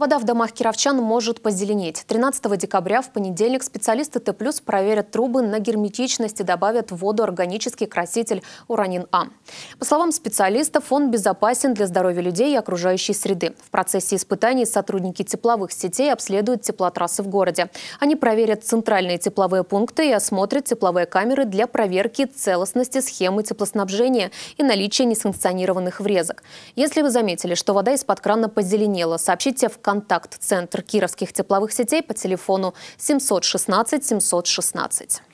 Вода в домах кировчан может позеленеть. 13 декабря в понедельник специалисты Т+, проверят трубы на герметичность и добавят в воду органический краситель уранин-А. По словам специалистов, он безопасен для здоровья людей и окружающей среды. В процессе испытаний сотрудники тепловых сетей обследуют теплотрассы в городе. Они проверят центральные тепловые пункты и осмотрят тепловые камеры для проверки целостности схемы теплоснабжения и наличия несанкционированных врезок. Если вы заметили, что вода из-под крана позеленела, сообщите в контакт-центр кировских тепловых сетей по телефону 716 716.